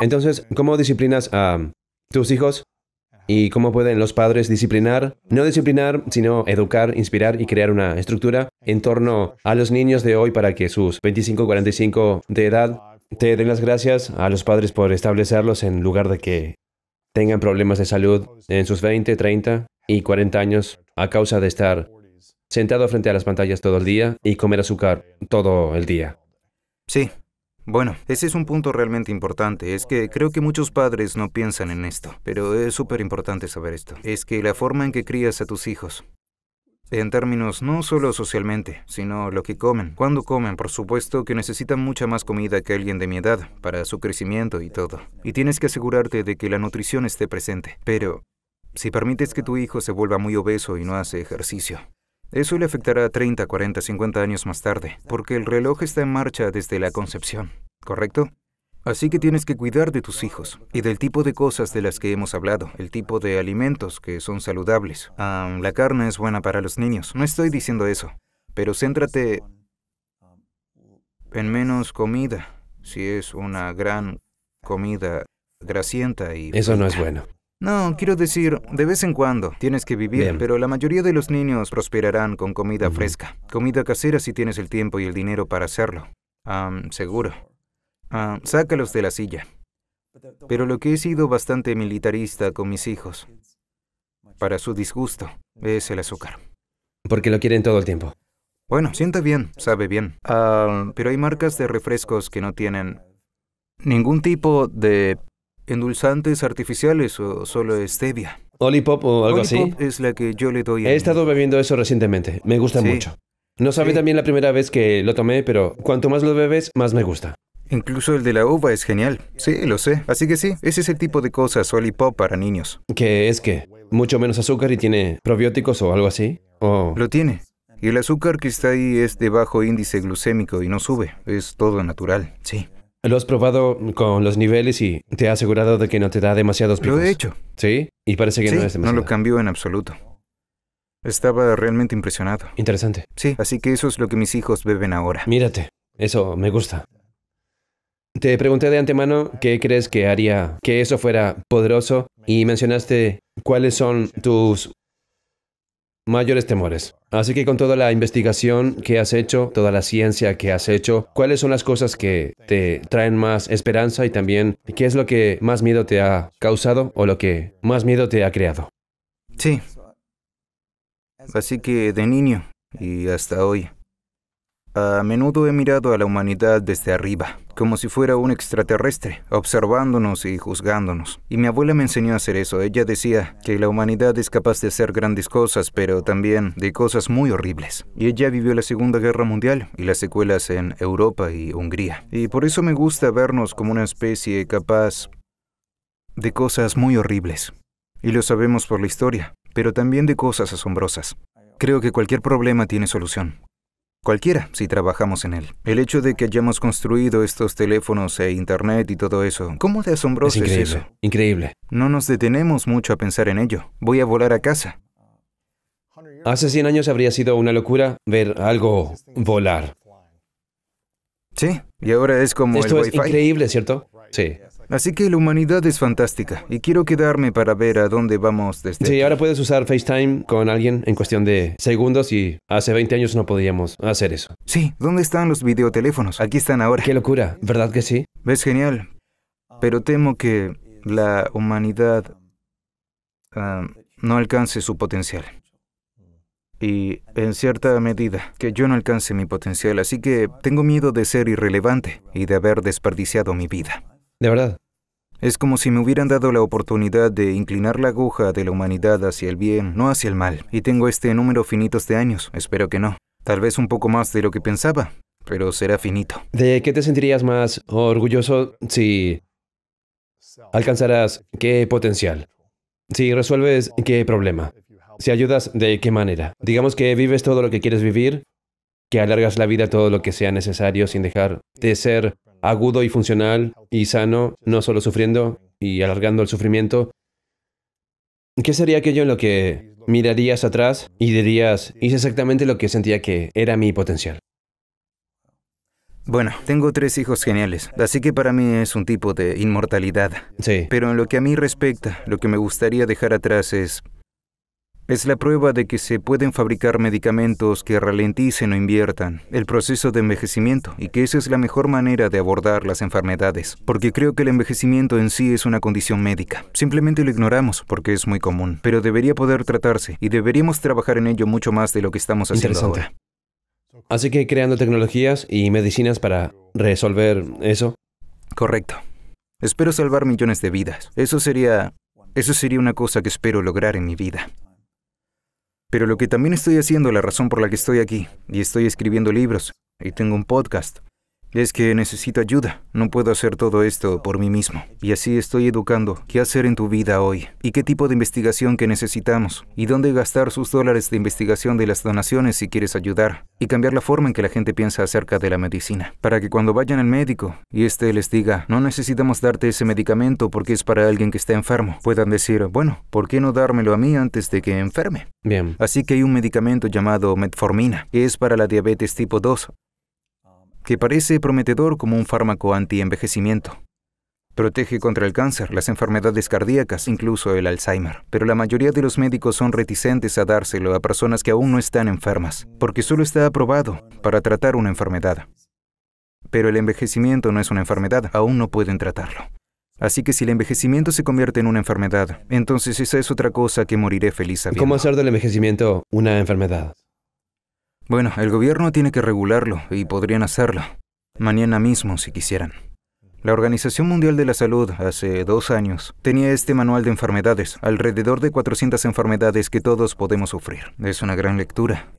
Entonces, ¿cómo disciplinas a tus hijos? ¿Y cómo pueden los padres disciplinar? No disciplinar, sino educar, inspirar y crear una estructura en torno a los niños de hoy para que sus 25, 45 de edad te den las gracias a los padres por establecerlos en lugar de que tengan problemas de salud en sus 20, 30 y 40 años a causa de estar sentado frente a las pantallas todo el día y comer azúcar todo el día. Sí, bueno, ese es un punto realmente importante, es que creo que muchos padres no piensan en esto, pero es súper importante saber esto. Es que la forma en que crías a tus hijos, en términos no solo socialmente, sino lo que comen. Cuando comen, por supuesto que necesitan mucha más comida que alguien de mi edad, para su crecimiento y todo. Y tienes que asegurarte de que la nutrición esté presente. Pero, si permites que tu hijo se vuelva muy obeso y no hace ejercicio, eso le afectará 30, 40, 50 años más tarde, porque el reloj está en marcha desde la concepción, ¿correcto? Así que tienes que cuidar de tus hijos y del tipo de cosas de las que hemos hablado, el tipo de alimentos que son saludables. Ah, la carne es buena para los niños, no estoy diciendo eso, pero céntrate en menos comida, si es una gran comida grasienta y... Eso no es bueno. No, quiero decir, de vez en cuando tienes que vivir, pero la mayoría de los niños prosperarán con comida fresca, comida casera si tienes el tiempo y el dinero para hacerlo. seguro. sácalos de la silla. Pero lo que he sido bastante militarista con mis hijos, para su disgusto, es el azúcar. Porque lo quieren todo el tiempo. Bueno, sienta bien, sabe bien. Ah, pero hay marcas de refrescos que no tienen ningún tipo de endulzantes artificiales o solo stevia. Olipop o algo Olipop así. es la que yo le doy. He estado bebiendo eso recientemente. Me gusta mucho. No sabe también la primera vez que lo tomé, pero cuanto más lo bebes, más me gusta. Incluso el de la uva es genial. Sí, lo sé. Así que sí, ese es el tipo de cosas Olipop para niños. ¿Qué es que? ¿Mucho menos azúcar y tiene probióticos o algo así? ¿O... Lo tiene. Y el azúcar que está ahí es de bajo índice glucémico y no sube. Es todo natural. Sí. Lo has probado con los niveles y te ha asegurado de que no te da demasiados picos. Lo he hecho. ¿Sí? Y parece que no es demasiado. No lo cambió en absoluto. Estaba realmente impresionado. Interesante. Sí, así que eso es lo que mis hijos beben ahora. Mírate, eso me gusta. Te pregunté de antemano qué crees que haría que eso fuera poderoso y mencionaste cuáles son tus mayores temores. Así que con toda la investigación que has hecho, toda la ciencia que has hecho, ¿cuáles son las cosas que te traen más esperanza y también qué es lo que más miedo te ha causado o lo que más miedo te ha creado? Sí. Así que de niño y hasta hoy, a menudo he mirado a la humanidad desde arriba, como si fuera un extraterrestre, observándonos y juzgándonos. Y mi abuela me enseñó a hacer eso. Ella decía que la humanidad es capaz de hacer grandes cosas, pero también de cosas muy horribles. Y ella vivió la Segunda Guerra Mundial y las secuelas en Europa y Hungría. Y por eso me gusta vernos como una especie capaz de cosas muy horribles. Y lo sabemos por la historia, pero también de cosas asombrosas. Creo que cualquier problema tiene solución. Cualquiera, si trabajamos en él. El hecho de que hayamos construido estos teléfonos e internet y todo eso, ¿cómo de asombroso es, eso? Increíble. No nos detenemos mucho a pensar en ello. Voy a volar a casa. Hace 100 años habría sido una locura ver algo volar. Sí, y ahora es como Esto es increíble, ¿cierto? Sí. Así que la humanidad es fantástica y quiero quedarme para ver a dónde vamos desde. Sí, ahora puedes usar FaceTime con alguien en cuestión de segundos y hace 20 años no podíamos hacer eso. Sí, ¿dónde están los videoteléfonos? Aquí están ahora. Qué locura, ¿verdad que sí? Es genial, pero temo que la humanidad ah, no alcance su potencial. Y en cierta medida, que yo no alcance mi potencial, así que tengo miedo de ser irrelevante y de haber desperdiciado mi vida. De verdad. Es como si me hubieran dado la oportunidad de inclinar la aguja de la humanidad hacia el bien, no hacia el mal. Y tengo este número finitos de años, espero que no. Tal vez un poco más de lo que pensaba, pero será finito. ¿De qué te sentirías más orgulloso si alcanzarás qué potencial? Si resuelves qué problema? Si ayudas de qué manera? Digamos que vives todo lo que quieres vivir, que alargas la vida todo lo que sea necesario sin dejar de ser agudo y funcional y sano, no solo sufriendo y alargando el sufrimiento. ¿Qué sería aquello en lo que mirarías atrás y dirías, hice exactamente lo que sentía que era mi potencial? Bueno, tengo tres hijos geniales, así que para mí es un tipo de inmortalidad. Sí. Pero en lo que a mí respecta, lo que me gustaría dejar atrás es es la prueba de que se pueden fabricar medicamentos que ralenticen o inviertan el proceso de envejecimiento y que esa es la mejor manera de abordar las enfermedades, porque creo que el envejecimiento en sí es una condición médica. Simplemente lo ignoramos porque es muy común, pero debería poder tratarse y deberíamos trabajar en ello mucho más de lo que estamos haciendo ahora. Así que creando tecnologías y medicinas para resolver eso. Correcto. Espero salvar millones de vidas. Eso sería eso sería una cosa que espero lograr en mi vida. Pero lo que también estoy haciendo, la razón por la que estoy aquí, y estoy escribiendo libros, y tengo un podcast, es que necesito ayuda. No puedo hacer todo esto por mí mismo. Y así estoy educando qué hacer en tu vida hoy y qué tipo de investigación que necesitamos y dónde gastar sus dólares de investigación de las donaciones si quieres ayudar y cambiar la forma en que la gente piensa acerca de la medicina. Para que cuando vayan al médico y éste les diga, no necesitamos darte ese medicamento porque es para alguien que está enfermo, puedan decir, bueno, ¿por qué no dármelo a mí antes de que enferme? Bien. Así que hay un medicamento llamado metformina, que es para la diabetes tipo 2 que parece prometedor como un fármaco anti-envejecimiento. Protege contra el cáncer, las enfermedades cardíacas, incluso el Alzheimer. Pero la mayoría de los médicos son reticentes a dárselo a personas que aún no están enfermas, porque solo está aprobado para tratar una enfermedad. Pero el envejecimiento no es una enfermedad, aún no pueden tratarlo. Así que si el envejecimiento se convierte en una enfermedad, entonces esa es otra cosa que moriré feliz ¿Cómo hacer del envejecimiento una enfermedad? Bueno, el gobierno tiene que regularlo y podrían hacerlo. Mañana mismo, si quisieran. La Organización Mundial de la Salud, hace dos años, tenía este manual de enfermedades, alrededor de 400 enfermedades que todos podemos sufrir. Es una gran lectura.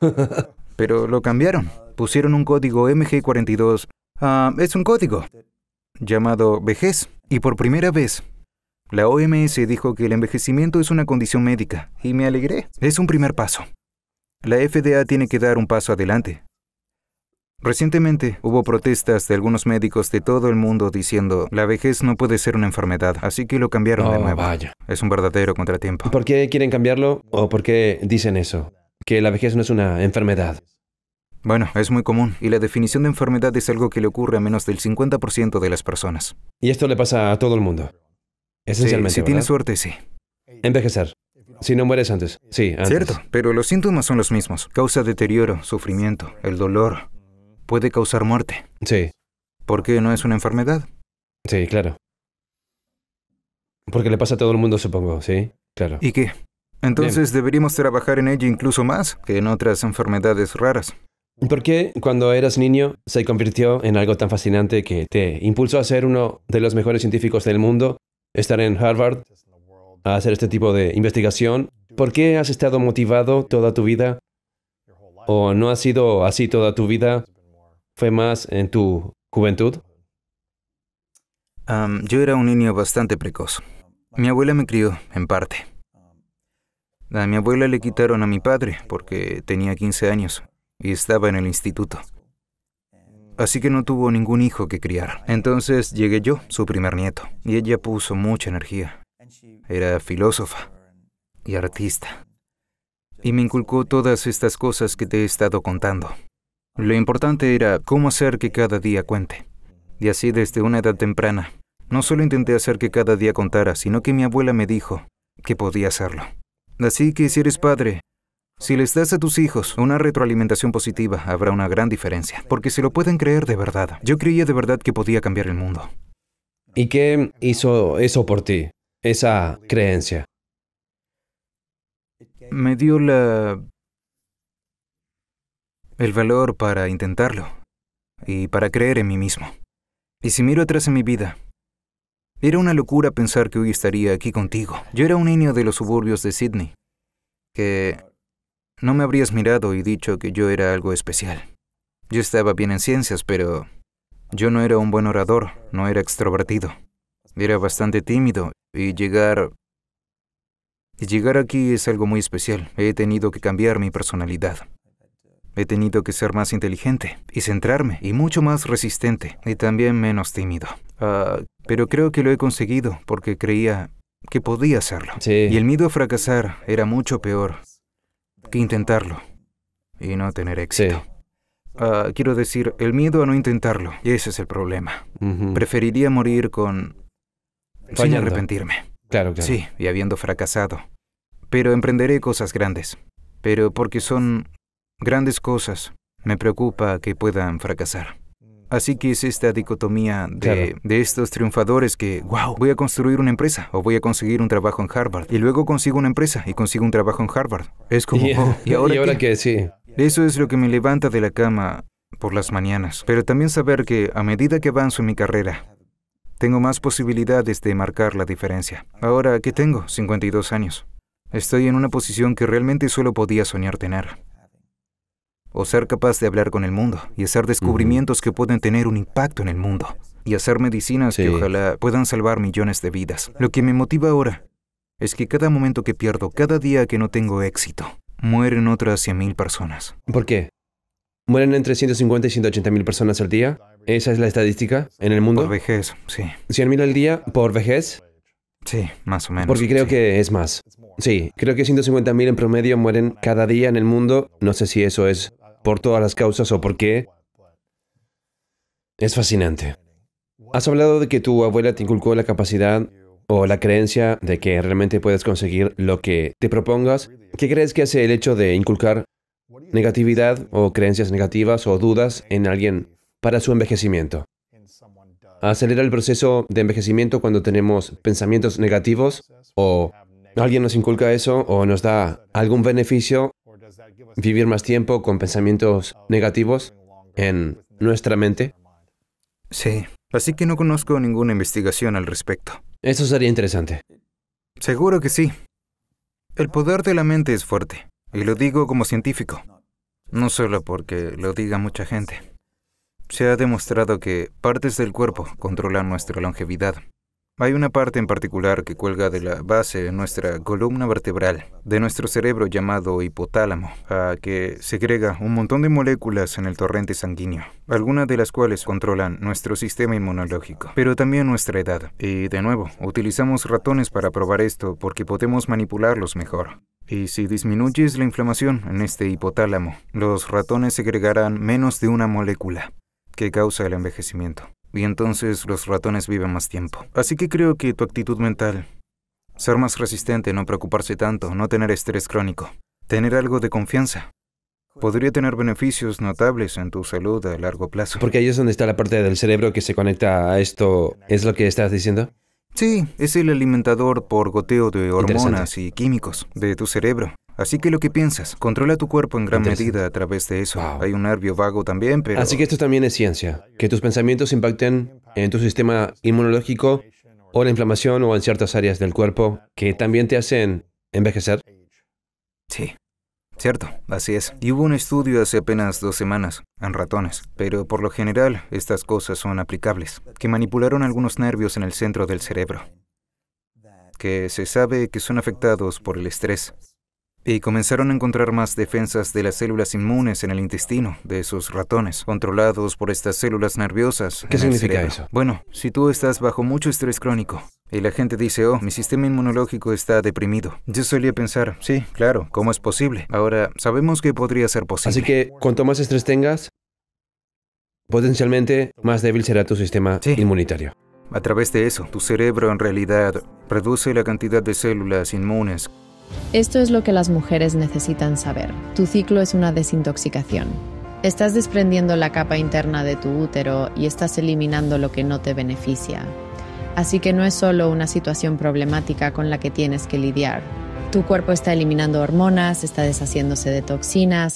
Pero lo cambiaron. Pusieron un código MG42. Ah, es un código llamado vejez. Y por primera vez, la OMS dijo que el envejecimiento es una condición médica. Y me alegré. Es un primer paso. La FDA tiene que dar un paso adelante. Recientemente hubo protestas de algunos médicos de todo el mundo diciendo la vejez no puede ser una enfermedad, así que lo cambiaron de oh, nuevo. Es un verdadero contratiempo. ¿Por qué quieren cambiarlo o por qué dicen eso? Que la vejez no es una enfermedad. Bueno, es muy común y la definición de enfermedad es algo que le ocurre a menos del 50% de las personas. Y esto le pasa a todo el mundo. Esencialmente. si tiene suerte, sí. Envejecer. Si no mueres antes. Sí, antes. Cierto, pero los síntomas son los mismos. Causa deterioro, sufrimiento, el dolor. Puede causar muerte. Sí. ¿Por qué no es una enfermedad? Sí, claro. Porque le pasa a todo el mundo, supongo, ¿sí? Claro. ¿Y qué? Entonces deberíamos trabajar en ello incluso más que en otras enfermedades raras. ¿Por qué cuando eras niño se convirtió en algo tan fascinante que te impulsó a ser uno de los mejores científicos del mundo, estar en Harvard, a hacer este tipo de investigación? ¿Por qué has estado motivado toda tu vida? ¿O no ha sido así toda tu vida? ¿Fue más en tu juventud? yo era un niño bastante precoz. Mi abuela me crió, en parte. A mi abuela le quitaron a mi padre porque tenía 15 años y estaba en el instituto. Así que no tuvo ningún hijo que criar. Entonces llegué yo, su primer nieto, y ella puso mucha energía. Era filósofa y artista. Y me inculcó todas estas cosas que te he estado contando. Lo importante era cómo hacer que cada día cuente. Y así desde una edad temprana, no solo intenté hacer que cada día contara, sino que mi abuela me dijo que podía hacerlo. Así que si eres padre, si le das a tus hijos una retroalimentación positiva, habrá una gran diferencia, porque se lo pueden creer de verdad. Yo creía de verdad que podía cambiar el mundo. ¿Y qué hizo eso por ti? esa creencia? Me dio la... el valor para intentarlo y para creer en mí mismo. Y si miro atrás en mi vida, era una locura pensar que hoy estaría aquí contigo. Yo era un niño de los suburbios de Sydney, que no me habrías mirado y dicho que yo era algo especial. Yo estaba bien en ciencias, pero yo no era un buen orador, no era extrovertido. Era bastante tímido y llegar... Llegar aquí es algo muy especial. He tenido que cambiar mi personalidad. He tenido que ser más inteligente y centrarme y mucho más resistente y también menos tímido. Ah, pero creo que lo he conseguido porque creía que podía hacerlo. Y el miedo a fracasar era mucho peor que intentarlo y no tener éxito. Ah, quiero decir, el miedo a no intentarlo, ese es el problema. Preferiría morir con Fallando. Sin arrepentirme. Claro, claro. Sí, y habiendo fracasado. Pero emprenderé cosas grandes. Pero porque son grandes cosas, me preocupa que puedan fracasar. Así que es esta dicotomía de, de, estos triunfadores que, wow, voy a construir una empresa o voy a conseguir un trabajo en Harvard. Y luego consigo una empresa y consigo un trabajo en Harvard. Es como, oh, ¿y ahora, qué? Eso es lo que me levanta de la cama por las mañanas. Pero también saber que a medida que avanzo en mi carrera, tengo más posibilidades de marcar la diferencia. Ahora ¿qué tengo 52 años, estoy en una posición que realmente solo podía soñar tener. O ser capaz de hablar con el mundo y hacer descubrimientos que pueden tener un impacto en el mundo. Y hacer medicinas que ojalá puedan salvar millones de vidas. Lo que me motiva ahora es que cada momento que pierdo, cada día que no tengo éxito, mueren otras 100.000 personas. ¿Por qué? Mueren entre 150 y 180 mil personas al día. Esa es la estadística en el mundo. Por vejez, sí. 100 mil al día por vejez. Sí, más o menos. Porque creo que es más. Sí, creo que 150 mil en promedio mueren cada día en el mundo. No sé si eso es por todas las causas o por qué. Es fascinante. Has hablado de que tu abuela te inculcó la capacidad o la creencia de que realmente puedes conseguir lo que te propongas. ¿Qué crees que hace el hecho de inculcar negatividad o creencias negativas o dudas en alguien para su envejecimiento. Acelera el proceso de envejecimiento cuando tenemos pensamientos negativos o alguien nos inculca eso o nos da algún beneficio vivir más tiempo con pensamientos negativos en nuestra mente. Sí, así que no conozco ninguna investigación al respecto. Eso sería interesante. Seguro que sí. El poder de la mente es fuerte, y lo digo como científico no solo porque lo diga mucha gente. Se ha demostrado que partes del cuerpo controlan nuestra longevidad. Hay una parte en particular que cuelga de la base de nuestra columna vertebral, de nuestro cerebro llamado hipotálamo, a que segrega un montón de moléculas en el torrente sanguíneo, algunas de las cuales controlan nuestro sistema inmunológico, pero también nuestra edad. Y de nuevo, utilizamos ratones para probar esto porque podemos manipularlos mejor. Y si disminuyes la inflamación en este hipotálamo, los ratones segregarán menos de una molécula que causa el envejecimiento y entonces los ratones viven más tiempo. Así que creo que tu actitud mental, ser más resistente, no preocuparse tanto, no tener estrés crónico, tener algo de confianza, podría tener beneficios notables en tu salud a largo plazo. Porque ahí es donde está la parte del cerebro que se conecta a esto. ¿Es lo que estás diciendo? Sí, es el alimentador por goteo de hormonas y químicos de tu cerebro. Así que lo que piensas, controla tu cuerpo en gran medida a través de eso. Hay un nervio vago también, pero... Así que esto también es ciencia, que tus pensamientos impacten en tu sistema inmunológico o la inflamación o en ciertas áreas del cuerpo que también te hacen envejecer. Sí. Cierto, así es. Y hubo un estudio hace apenas dos semanas, en ratones, pero por lo general estas cosas son aplicables, que manipularon algunos nervios en el centro del cerebro, que se sabe que son afectados por el estrés y comenzaron a encontrar más defensas de las células inmunes en el intestino de esos ratones, controlados por estas células nerviosas. ¿Qué significa eso? Bueno, si tú estás bajo mucho estrés crónico, y la gente dice, oh, mi sistema inmunológico está deprimido. Yo solía pensar, sí, claro, ¿cómo es posible? Ahora, sabemos que podría ser posible. Así que, cuanto más estrés tengas, potencialmente más débil será tu sistema inmunitario. A través de eso, tu cerebro en realidad reduce la cantidad de células inmunes esto es lo que las mujeres necesitan saber. Tu ciclo es una desintoxicación. Estás desprendiendo la capa interna de tu útero y estás eliminando lo que no te beneficia. Así que no es solo una situación problemática con la que tienes que lidiar. Tu cuerpo está eliminando hormonas, está deshaciéndose de toxinas,